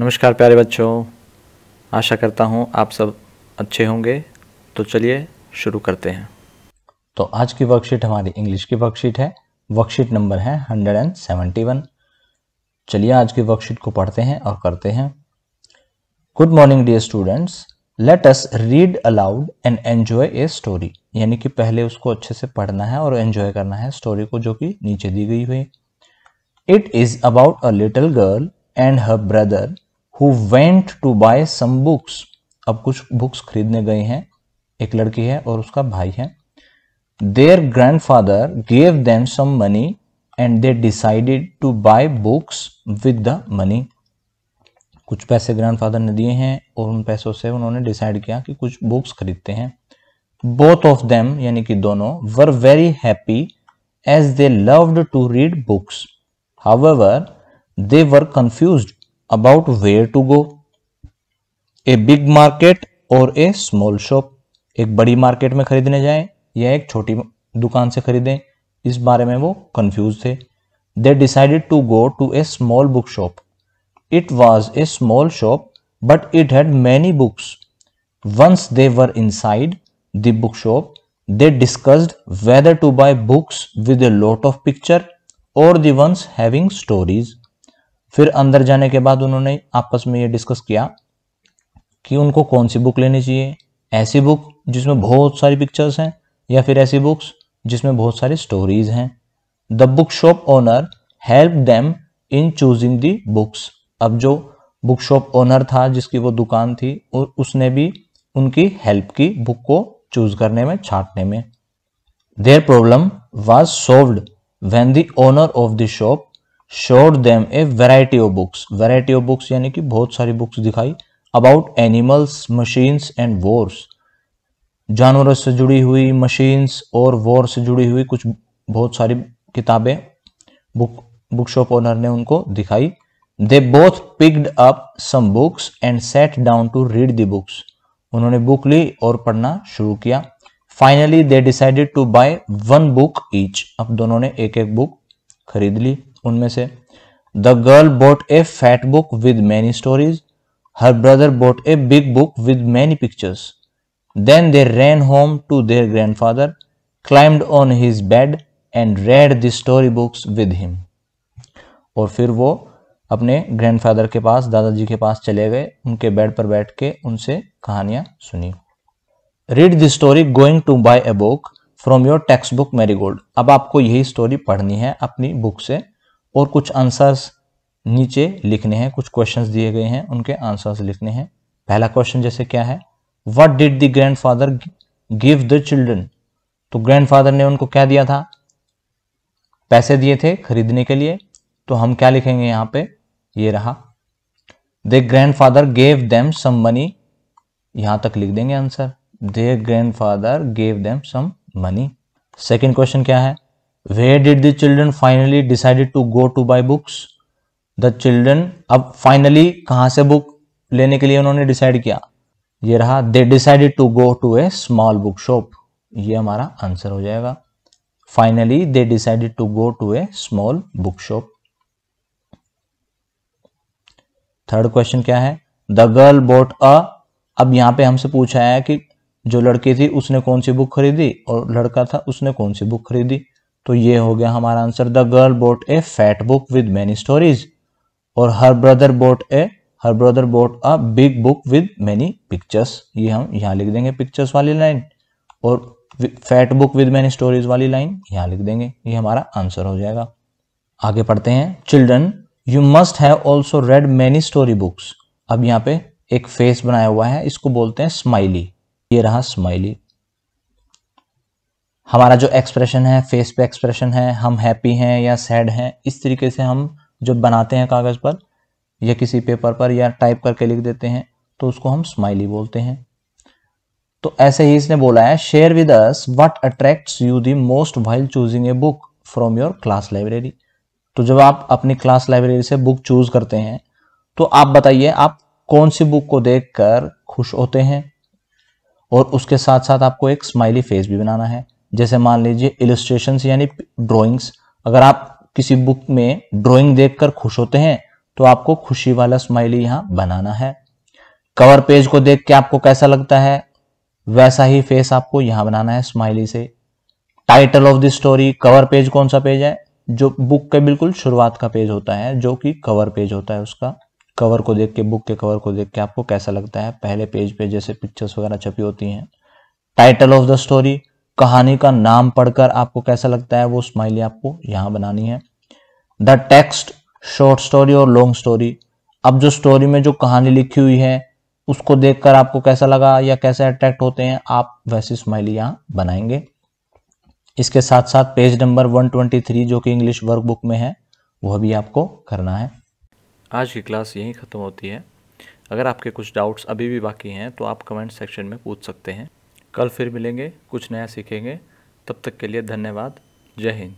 नमस्कार प्यारे बच्चों आशा करता हूँ आप सब अच्छे होंगे तो चलिए शुरू करते हैं तो आज की वर्कशीट हमारी इंग्लिश की वर्कशीट है वर्कशीट नंबर है हंड्रेड एंड सेवेंटी वन चलिए आज की वर्कशीट को पढ़ते हैं और करते हैं good morning dear students let us read aloud and enjoy a story यानी कि पहले उसको अच्छे से पढ़ना है और एन्जॉय करना है स्टोरी को जो कि नीचे दी गई हुई it is about a little girl and her brother who went to buy some books अब कुछ बुक्स खरीदने गए हैं एक लड़की है और उसका भाई है their grandfather gave them some money and they decided to buy books with the money कुछ पैसे ग्रैंड फादर ने दिए हैं और उन पैसों से उन्होंने डिसाइड किया कि कुछ बुक्स खरीदते हैं बोथ ऑफ देम यानी कि दोनों were very happy as they loved to read books however they were confuse about where to go a big market और ए स्मॉल शॉप एक बड़ी मार्केट में खरीदने जाएं या एक छोटी दुकान से खरीदें इस बारे में वो कंफ्यूज थे they decided to go to a small book shop it was a small shop but it had many books once they were inside the book shop they discussed whether to buy books with a lot of picture और ones having stories फिर अंदर जाने के बाद उन्होंने आपस में ये डिस्कस किया कि उनको कौन सी बुक लेनी चाहिए ऐसी बुक जिसमें बहुत सारी पिक्चर्स हैं या फिर ऐसी बुक्स जिसमें बहुत सारी स्टोरीज हैं the book shop owner help them in choosing the books अब जो बुक शॉप ओनर था जिसकी वो दुकान थी और उसने भी उनकी हेल्प की बुक को चूज करने में छाटने में their problem was solved when the owner of the shop showed them a variety of books variety of books यानी कि बहुत सारी बुक्स दिखाई about animals machines and wars जानवरों से जुड़ी हुई मशीन्स और वॉर से जुड़ी हुई कुछ बहुत सारी किताबें बुक बुक शॉप ओनर ने उनको दिखाई they both picked up some books and sat down to read the books उन्होंने बुक ली और पढ़ना शुरू किया finally they decided to buy one book each अब दोनों ने एक एक बुक खरीद ली उनमें से the girl bought a fat book with many stories her brother bought a big book with many pictures then they ran home to their grandfather climbed on his bed and read the story books with him और फिर वो अपने grandfather के पास दादाजी के पास चले गए उनके बेड पर बैठ के उनसे कहानियां सुनी read the story going to buy a book from your textbook Marigold अब आपको यही स्टोरी पढ़नी है अपनी बुक से और कुछ आंसर्स नीचे लिखने हैं कुछ क्वेश्चंस दिए गए हैं उनके आंसर्स लिखने हैं पहला क्वेश्चन जैसे क्या है what did the grandfather give the children तो ग्रैंड फादर ने उनको क्या दिया था पैसे दिए थे खरीदने के लिए तो हम क्या लिखेंगे यहाँ पे ये रहा the grandfather gave them some money यहां तक लिख देंगे answer the grandfather gave them some money second question क्या है where did the children finally decided to go to buy books the children अब फाइनली कहाँ से book लेने के लिए उन्होंने डिसाइड किया ये रहा they decided to go to a small book shop ये हमारा आंसर हो जाएगा finally they decided to go to a small book shop third question क्या है द गर्ल बोट अब यहां पे हमसे पूछा है कि जो लड़की थी उसने कौन सी बुक खरीदी और लड़का था उसने कौन सी बुक खरीदी तो ये हो गया हमारा answer the girl bought a fat book with many stories और her brother bought a her brother bought a big book with many pictures ये हम यहाँ लिख देंगे पिक्चर्स वाली लाइन और fat book with many stories वाली लाइन यहाँ लिख देंगे ये हमारा आंसर हो जाएगा आगे पढ़ते हैं children you must have also read many story books अब यहाँ पे एक फेस बनाया हुआ है इसको बोलते हैं स्माइली ये रहा स्माइली हमारा जो एक्सप्रेशन है फेस पे एक्सप्रेशन है हम हैप्पी हैं या सैड हैं इस तरीके से हम जो बनाते हैं कागज़ पर या किसी पेपर पर या टाइप करके लिख देते हैं तो उसको हम स्माइली बोलते हैं तो ऐसे ही इसने बोला है share with us what attracts you the most while choosing a book from your class library तो जब आप अपनी क्लास लाइब्रेरी से बुक चूज करते हैं तो आप बताइए आप कौन सी बुक को देखकर खुश होते हैं और उसके साथ साथ आपको एक स्माइली फेस भी बनाना है जैसे मान लीजिए इलस्ट्रेशन यानी ड्रॉइंग्स अगर आप किसी बुक में ड्रॉइंग देखकर खुश होते हैं तो आपको खुशी वाला स्माइली यहाँ बनाना है कवर पेज को देख के आपको कैसा लगता है वैसा ही फेस आपको यहाँ बनाना है स्माइली से title of the story cover page कौन सा पेज है जो बुक के बिल्कुल शुरुआत का पेज होता है जो कि कवर पेज होता है उसका कवर को देख के बुक के कवर को देख के आपको कैसा लगता है पहले पेज पे जैसे पिक्चर्स वगैरह छपी होती हैं टाइटल ऑफ द स्टोरी कहानी का नाम पढ़कर आपको कैसा लगता है वो स्माइली आपको यहाँ बनानी है द टेक्स्ट शॉर्ट स्टोरी और लॉन्ग स्टोरी अब जो स्टोरी में जो कहानी लिखी हुई है उसको देखकर आपको कैसा लगा या कैसे अट्रैक्ट होते हैं आप वैसी स्माइली यहाँ बनाएंगे इसके साथ साथ पेज नंबर 123 जो कि इंग्लिश वर्कबुक में है वह भी आपको करना है आज की क्लास यहीं ख़त्म होती है अगर आपके कुछ डाउट्स अभी भी बाकी हैं तो आप कमेंट सेक्शन में पूछ सकते हैं कल फिर मिलेंगे कुछ नया सीखेंगे तब तक के लिए धन्यवाद जय हिंद